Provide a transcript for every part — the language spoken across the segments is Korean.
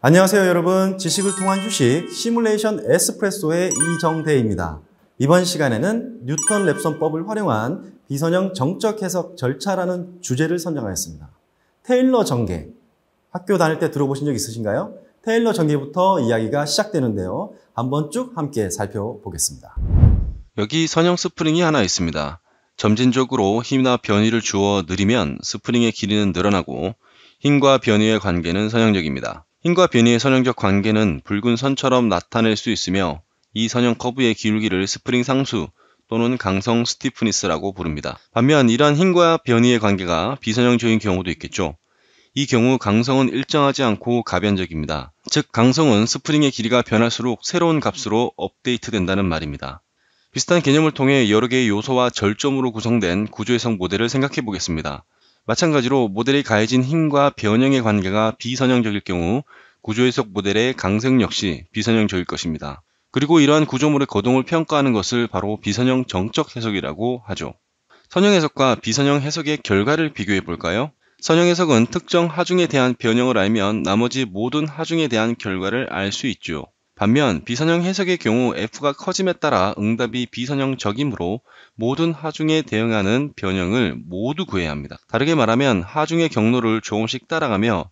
안녕하세요 여러분 지식을 통한 휴식 시뮬레이션 에스프레소의 이정대입니다 이번 시간에는 뉴턴 랩선법을 활용한 비선형 정적 해석 절차라는 주제를 선정하였습니다 테일러 전개 학교 다닐 때 들어보신 적 있으신가요? 테일러 전개부터 이야기가 시작되는데요 한번 쭉 함께 살펴보겠습니다 여기 선형 스프링이 하나 있습니다 점진적으로 힘이나 변위를 주어 느리면 스프링의 길이는 늘어나고 힘과 변위의 관계는 선형적입니다 흰과 변이의 선형적 관계는 붉은 선처럼 나타낼 수 있으며 이 선형 커브의 기울기를 스프링 상수 또는 강성 스티프니스라고 부릅니다. 반면 이러한 흰과 변이의 관계가 비선형적인 경우도 있겠죠. 이 경우 강성은 일정하지 않고 가변적입니다. 즉 강성은 스프링의 길이가 변할수록 새로운 값으로 업데이트된다는 말입니다. 비슷한 개념을 통해 여러 개의 요소와 절점으로 구성된 구조의성 모델을 생각해 보겠습니다. 마찬가지로 모델이 가해진 힘과 변형의 관계가 비선형적일 경우 구조 해석 모델의 강성 역시 비선형적일 것입니다. 그리고 이러한 구조물의 거동을 평가하는 것을 바로 비선형 정적 해석이라고 하죠. 선형 해석과 비선형 해석의 결과를 비교해 볼까요? 선형 해석은 특정 하중에 대한 변형을 알면 나머지 모든 하중에 대한 결과를 알 수 있죠. 반면 비선형 해석의 경우 F가 커짐에 따라 응답이 비선형적이므로 모든 하중에 대응하는 변형을 모두 구해야 합니다. 다르게 말하면 하중의 경로를 조금씩 따라가며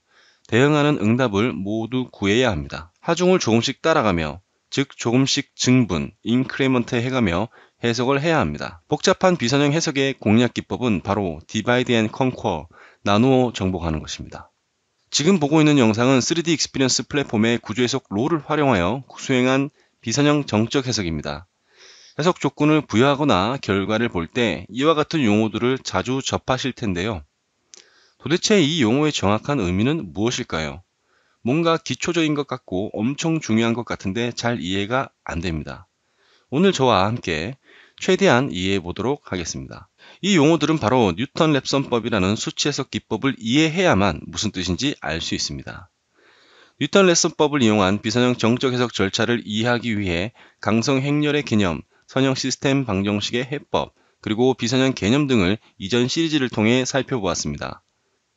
대응하는 응답을 모두 구해야 합니다. 하중을 조금씩 따라가며 즉 조금씩 증분, 인크레먼트 해가며 해석을 해야 합니다. 복잡한 비선형 해석의 공략 기법은 바로 디바이드 앤 컨코어, 나누어 정복하는 것입니다. 지금 보고 있는 영상은 3D 익스피리언스 플랫폼의 구조해석 롤을 활용하여 수행한 비선형 정적 해석입니다. 해석 조건을 부여하거나 결과를 볼 때 이와 같은 용어들을 자주 접하실 텐데요. 도대체 이 용어의 정확한 의미는 무엇일까요? 뭔가 기초적인 것 같고 엄청 중요한 것 같은데 잘 이해가 안 됩니다. 오늘 저와 함께 최대한 이해해 보도록 하겠습니다. 이 용어들은 바로 뉴턴 랩선법이라는 수치 해석 기법을 이해해야만 무슨 뜻인지 알 수 있습니다. 뉴턴 랩선법을 이용한 비선형 정적 해석 절차를 이해하기 위해 강성 행렬의 개념, 선형 시스템 방정식의 해법, 그리고 비선형 개념 등을 이전 시리즈를 통해 살펴보았습니다.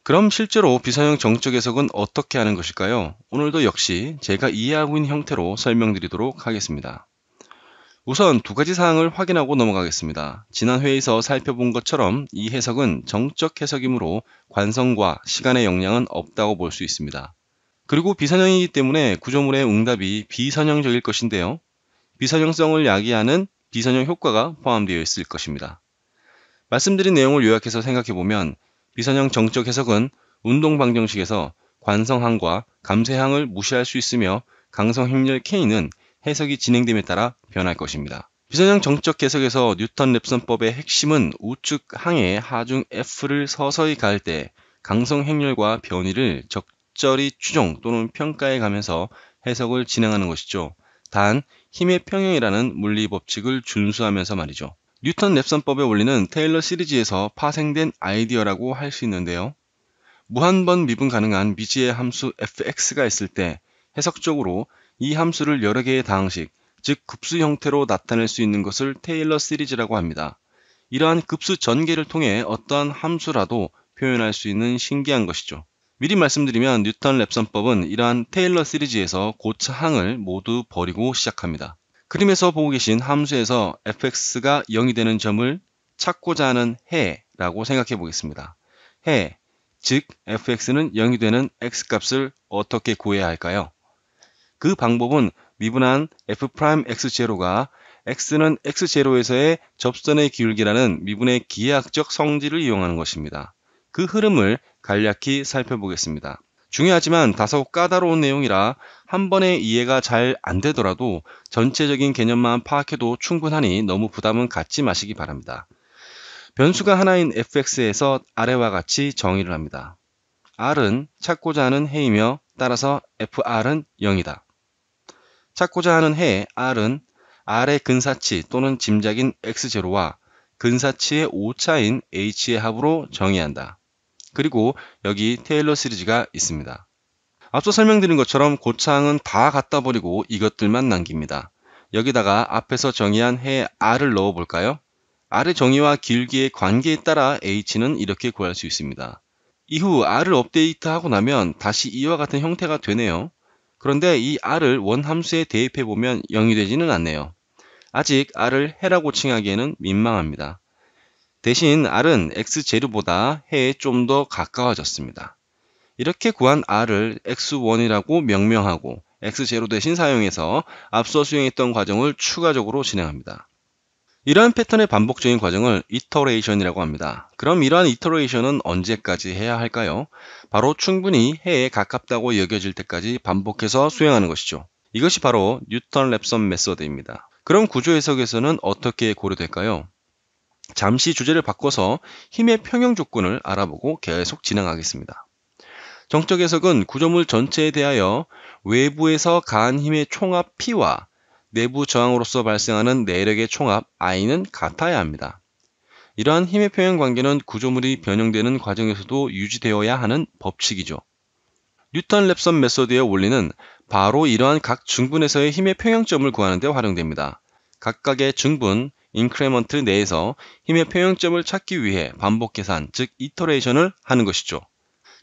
그럼 실제로 비선형 정적 해석은 어떻게 하는 것일까요? 오늘도 역시 제가 이해하고 있는 형태로 설명드리도록 하겠습니다. 우선 두 가지 사항을 확인하고 넘어가겠습니다. 지난 회에서 의 살펴본 것처럼 이 해석은 정적 해석이므로 관성과 시간의 역량은 없다고 볼 수 있습니다. 그리고 비선형이기 때문에 구조물의 응답이 비선형적일 것인데요. 비선형성을 야기하는 비선형 효과가 포함되어 있을 것입니다. 말씀드린 내용을 요약해서 생각해보면 비선형 정적 해석은 운동 방정식에서 관성항과 감쇄항을 무시할 수 있으며 강성 행렬 K는 해석이 진행됨에 따라 변할 것입니다. 비선형 정적 해석에서 뉴턴 랩슨법의 핵심은 우측 항에 하중 F를 서서히 갈 때 강성 행렬과 변이를 적절히 추정 또는 평가해 가면서 해석을 진행하는 것이죠. 단 힘의 평형이라는 물리 법칙을 준수하면서 말이죠. 뉴턴 랩선법의 원리는 테일러 시리즈에서 파생된 아이디어라고 할 수 있는데요. 무한번 미분 가능한 미지의 함수 fx가 있을 때 해석적으로 이 함수를 여러 개의 다항식, 즉 급수 형태로 나타낼 수 있는 것을 테일러 시리즈라고 합니다. 이러한 급수 전개를 통해 어떠한 함수라도 표현할 수 있는 신기한 것이죠. 미리 말씀드리면 뉴턴 랩선법은 이러한 테일러 시리즈에서 고차항을 모두 버리고 시작합니다. 그림에서 보고 계신 함수에서 fx가 0이 되는 점을 찾고자 하는 해라고 생각해 보겠습니다. 해, 즉 fx는 0이 되는 x값을 어떻게 구해야 할까요? 그 방법은 미분한 f'x0가 x는 x0에서의 접선의 기울기라는 미분의 기하학적 성질을 이용하는 것입니다. 그 흐름을 간략히 살펴보겠습니다. 중요하지만 다소 까다로운 내용이라 한 번에 이해가 잘 안 되더라도 전체적인 개념만 파악해도 충분하니 너무 부담은 갖지 마시기 바랍니다. 변수가 하나인 fx에서 아래와 같이 정의를 합니다. r은 찾고자 하는 해이며 따라서 fr은 0이다. 찾고자 하는 해의 R은 R의 근사치 또는 짐작인 X0와 근사치의 5차인 H의 합으로 정의한다. 그리고 여기 테일러 시리즈가 있습니다. 앞서 설명드린 것처럼 고창은 다 갖다 버리고 이것들만 남깁니다. 여기다가 앞에서 정의한 해 R을 넣어 볼까요? R의 정의와 길기의 관계에 따라 H는 이렇게 구할 수 있습니다. 이후 R을 업데이트하고 나면 다시 이와 같은 형태가 되네요. 그런데 이 r을 원함수에 대입해 보면 0이 되지는 않네요. 아직 r을 해라고 칭하기에는 민망합니다. 대신 r은 x 제로보다 해에 좀 더 가까워졌습니다. 이렇게 구한 r을 x1이라고 명명하고 x 제로 대신 사용해서 앞서 수행했던 과정을 추가적으로 진행합니다. 이러한 패턴의 반복적인 과정을 이터레이션이라고 합니다. 그럼 이러한 이터레이션은 언제까지 해야 할까요? 바로 충분히 해에 가깝다고 여겨질 때까지 반복해서 수행하는 것이죠. 이것이 바로 뉴턴 랩섬메소드입니다 그럼 구조 해석에서는 어떻게 고려될까요? 잠시 주제를 바꿔서 힘의 평형 조건을 알아보고 계속 진행하겠습니다. 정적 해석은 구조물 전체에 대하여 외부에서 가한 힘의 총합 P와 내부 저항으로서 발생하는 내력의 총합 I는 같아야 합니다. 이러한 힘의 표현 관계는 구조물이 변형되는 과정에서도 유지되어야 하는 법칙이죠. 뉴턴 랩선 메소드의 원리는 바로 이러한 각 중분에서의 힘의 평형점을 구하는 데 활용됩니다. 각각의 중분, 인크레먼트 내에서 힘의 평형점을 찾기 위해 반복 계산, 즉 이터레이션을 하는 것이죠.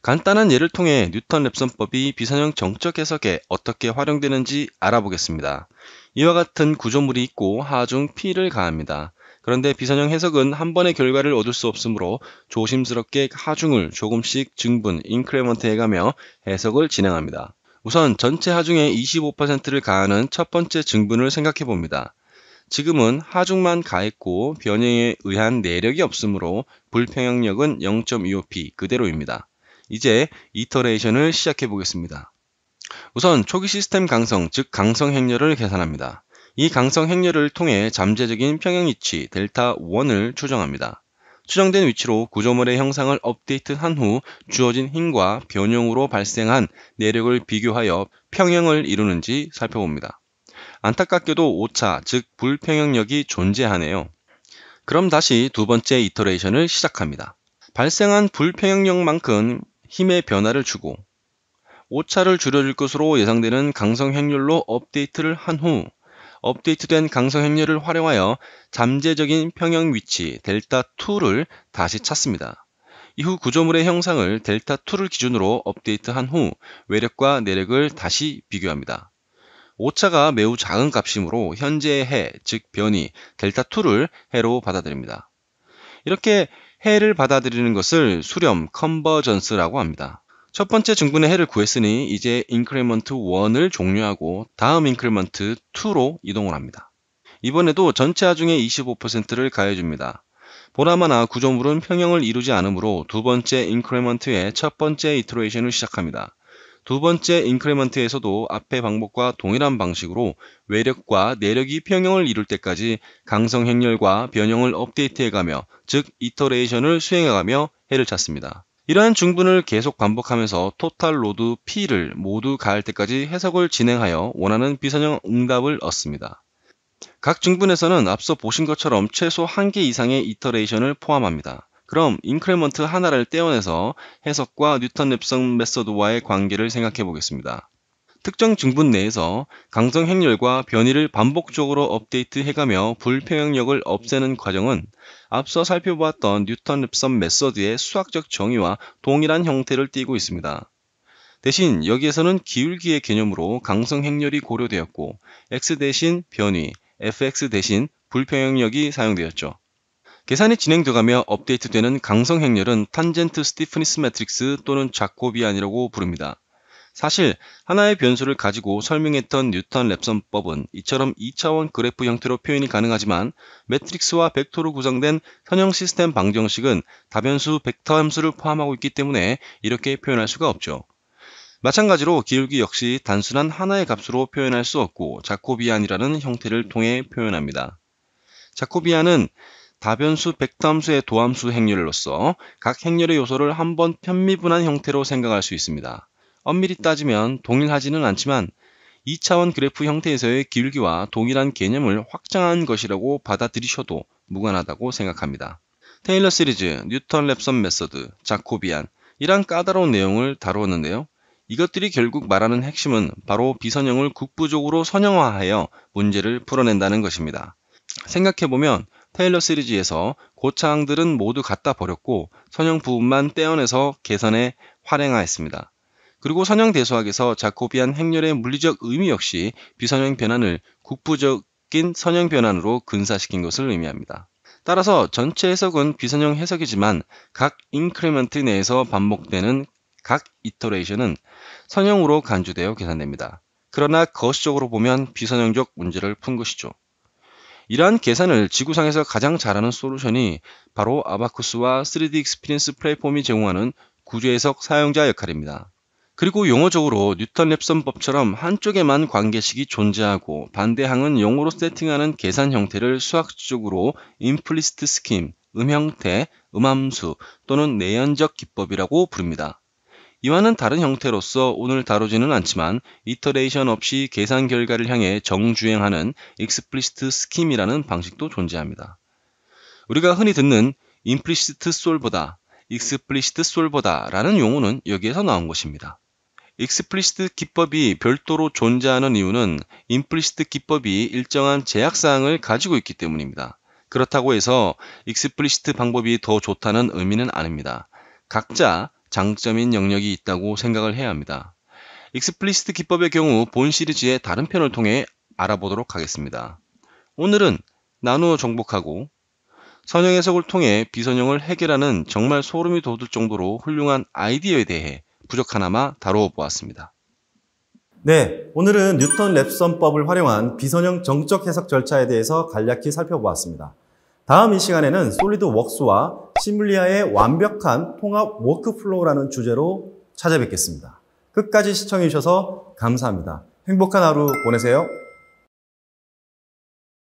간단한 예를 통해 뉴턴 랩선법이 비선형 정적 해석에 어떻게 활용되는지 알아보겠습니다. 이와 같은 구조물이 있고 하중 P를 가합니다. 그런데 비선형 해석은 한 번의 결과를 얻을 수 없으므로 조심스럽게 하중을 조금씩 증분, 인크레먼트해 가며 해석을 진행합니다. 우선 전체 하중의 25%를 가하는 첫 번째 증분을 생각해 봅니다. 지금은 하중만 가했고 변형에 의한 내력이 없으므로 불평형력은 0.25p 그대로입니다. 이제 이터레이션을 시작해 보겠습니다. 우선 초기 시스템 강성, 즉 강성 행렬을 계산합니다. 이 강성 행렬을 통해 잠재적인 평형 위치 델타 1을 추정합니다. 추정된 위치로 구조물의 형상을 업데이트한 후 주어진 힘과 변형으로 발생한 내력을 비교하여 평형을 이루는지 살펴봅니다. 안타깝게도 5차, 즉 불평형력이 존재하네요. 그럼 다시 두 번째 이터레이션을 시작합니다. 발생한 불평형력만큼 힘의 변화를 주고 오차를 줄여줄 것으로 예상되는 강성 행렬로 업데이트를 한 후 업데이트된 강성 행렬을 활용하여 잠재적인 평형 위치 델타2를 다시 찾습니다. 이후 구조물의 형상을 델타2를 기준으로 업데이트한 후 외력과 내력을 다시 비교합니다. 오차가 매우 작은 값이므로 현재의 해, 즉 변이 델타2를 해로 받아들입니다. 이렇게 해를 받아들이는 것을 수렴, 컨버전스라고 합니다. 첫 번째 증군의 해를 구했으니 이제 인크리먼트 1을 종료하고 다음 인크리먼트 2로 이동을 합니다. 이번에도 전체 하중의 25%를 가해줍니다. 보라마나 구조물은 평형을 이루지 않으므로 두 번째 인크리먼트의 첫 번째 이트레이션을 시작합니다. 두 번째 인크레먼트에서도 앞의 방법과 동일한 방식으로 외력과 내력이 평형을 이룰 때까지 강성 행렬과 변형을 업데이트해가며 즉 이터레이션을 수행해가며 해를 찾습니다. 이러한 중분을 계속 반복하면서 토탈 로드 P를 모두 가할 때까지 해석을 진행하여 원하는 비선형 응답을 얻습니다. 각 중분에서는 앞서 보신 것처럼 최소 1개 이상의 이터레이션을 포함합니다. 그럼 인크레먼트 하나를 떼어내서 해석과 뉴턴 랩성 메소드와의 관계를 생각해 보겠습니다. 특정 증분 내에서 강성 행렬과 변이를 반복적으로 업데이트 해가며 불평형력을 없애는 과정은 앞서 살펴보았던 뉴턴 립선 메서드의 수학적 정의와 동일한 형태를 띠고 있습니다. 대신 여기에서는 기울기의 개념으로 강성 행렬이 고려되었고 x 대신 변이, fx 대신 불평형력이 사용되었죠. 계산이 진행되가며 업데이트되는 강성 행렬은 탄젠트 스티프니스 매트릭스 또는 자코비안이라고 부릅니다. 사실 하나의 변수를 가지고 설명했던 뉴턴 랩선법은 이처럼 2차원 그래프 형태로 표현이 가능하지만 매트릭스와 벡터로 구성된 선형 시스템 방정식은 다변수 벡터 함수를 포함하고 있기 때문에 이렇게 표현할 수가 없죠. 마찬가지로 기울기 역시 단순한 하나의 값으로 표현할 수 없고 자코비안이라는 형태를 통해 표현합니다. 자코비안은 다변수, 백함수의 도함수 행렬로서 각 행렬의 요소를 한번 편미분한 형태로 생각할 수 있습니다. 엄밀히 따지면 동일하지는 않지만 2차원 그래프 형태에서의 기울기와 동일한 개념을 확장한 것이라고 받아들이셔도 무관하다고 생각합니다. 테일러 시리즈, 뉴턴 랩섬 메서드, 자코비안 이란 까다로운 내용을 다루었는데요. 이것들이 결국 말하는 핵심은 바로 비선형을 국부적으로 선형화하여 문제를 풀어낸다는 것입니다. 생각해보면 테일러 시리즈에서 고창들은 모두 갖다 버렸고 선형 부분만 떼어내서 개선해 활행하였습니다. 그리고 선형 대수학에서 자코비안 행렬의 물리적 의미 역시 비선형 변환을 국부적인 선형 변환으로 근사시킨 것을 의미합니다. 따라서 전체 해석은 비선형 해석이지만 각 인크리먼트 내에서 반복되는 각 이터레이션은 선형으로 간주되어 계산됩니다. 그러나 거시적으로 보면 비선형적 문제를 푼 것이죠. 이러한 계산을 지구상에서 가장 잘하는 솔루션이 바로 아바쿠스와 3D 익스피리언스 플랫폼이 제공하는 구조 해석 사용자 역할입니다. 그리고 용어적으로 뉴턴 랩선 법처럼 한쪽에만 관계식이 존재하고 반대항은 용어로 세팅하는 계산 형태를 수학적으로 임플리스트 스킴, 음형태, 음함수 또는 내연적 기법이라고 부릅니다. 이와는 다른 형태로서 오늘 다루지는 않지만 이터레이션 없이 계산 결과를 향해 정주행하는 익스플리시트 스킴이라는 방식도 존재합니다. 우리가 흔히 듣는 임플리시트 솔보다 익스플리시트 솔보다라는 용어는 여기에서 나온 것입니다. 익스플리시트 기법이 별도로 존재하는 이유는 임플리시트 기법이 일정한 제약사항을 가지고 있기 때문입니다. 그렇다고 해서 익스플리시트 방법이 더 좋다는 의미는 아닙니다. 각자 장점인 영역이 있다고 생각을 해야 합니다. 익스플리시트 기법의 경우 본 시리즈의 다른 편을 통해 알아보도록 하겠습니다. 오늘은 나누어 정복하고 선형 해석을 통해 비선형을 해결하는 정말 소름이 돋을 정도로 훌륭한 아이디어에 대해 부족하나마 다루어 보았습니다. 네, 오늘은 뉴턴 랩선법을 활용한 비선형 정적 해석 절차에 대해서 간략히 살펴보았습니다. 다음 이 시간에는 솔리드웍스와 시뮬리아의 완벽한 통합 워크플로우라는 주제로 찾아뵙겠습니다. 끝까지 시청해주셔서 감사합니다. 행복한 하루 보내세요.